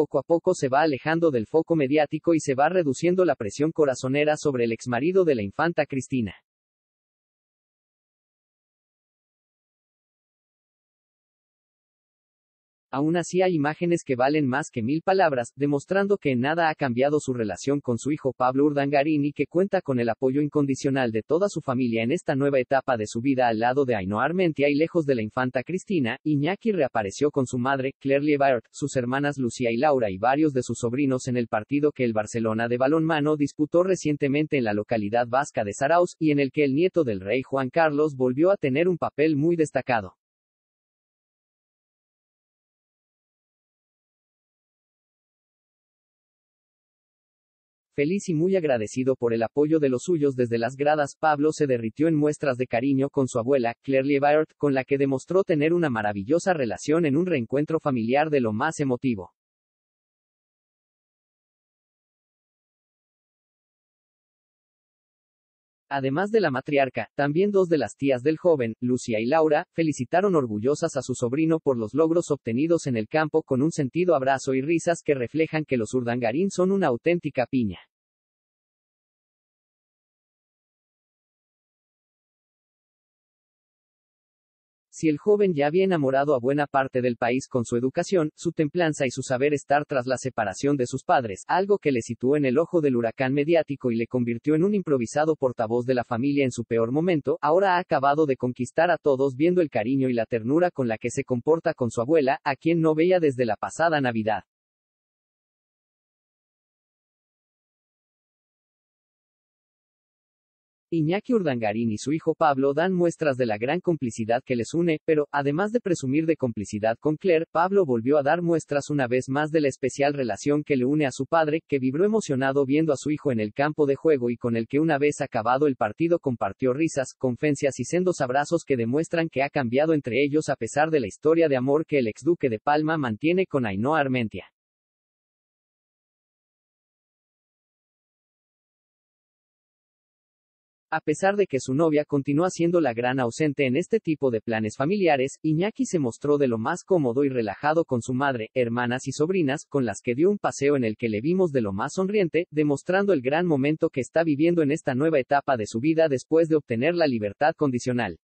poco a poco se va alejando del foco mediático y se va reduciendo la presión corazonera sobre el exmarido de la infanta Cristina. Aún así hay imágenes que valen más que mil palabras, demostrando que nada ha cambiado su relación con su hijo Pablo Urdangarín y que cuenta con el apoyo incondicional de toda su familia en esta nueva etapa de su vida al lado de Ainhoa Armentia y lejos de la infanta Cristina, Iñaki reapareció con su madre, Claire Liebert, sus hermanas Lucía y Laura y varios de sus sobrinos en el partido que el Barcelona de balonmano disputó recientemente en la localidad vasca de Saraus y en el que el nieto del rey Juan Carlos volvió a tener un papel muy destacado. Feliz y muy agradecido por el apoyo de los suyos desde las gradas, Pablo se derritió en muestras de cariño con su abuela, Claire Baird, con la que demostró tener una maravillosa relación en un reencuentro familiar de lo más emotivo. Además de la matriarca, también dos de las tías del joven, Lucia y Laura, felicitaron orgullosas a su sobrino por los logros obtenidos en el campo con un sentido abrazo y risas que reflejan que los urdangarín son una auténtica piña. Si el joven ya había enamorado a buena parte del país con su educación, su templanza y su saber estar tras la separación de sus padres, algo que le situó en el ojo del huracán mediático y le convirtió en un improvisado portavoz de la familia en su peor momento, ahora ha acabado de conquistar a todos viendo el cariño y la ternura con la que se comporta con su abuela, a quien no veía desde la pasada Navidad. Iñaki Urdangarín y su hijo Pablo dan muestras de la gran complicidad que les une, pero, además de presumir de complicidad con Claire, Pablo volvió a dar muestras una vez más de la especial relación que le une a su padre, que vibró emocionado viendo a su hijo en el campo de juego y con el que una vez acabado el partido compartió risas, confencias y sendos abrazos que demuestran que ha cambiado entre ellos a pesar de la historia de amor que el exduque de Palma mantiene con Ainhoa Armentia. A pesar de que su novia continúa siendo la gran ausente en este tipo de planes familiares, Iñaki se mostró de lo más cómodo y relajado con su madre, hermanas y sobrinas, con las que dio un paseo en el que le vimos de lo más sonriente, demostrando el gran momento que está viviendo en esta nueva etapa de su vida después de obtener la libertad condicional.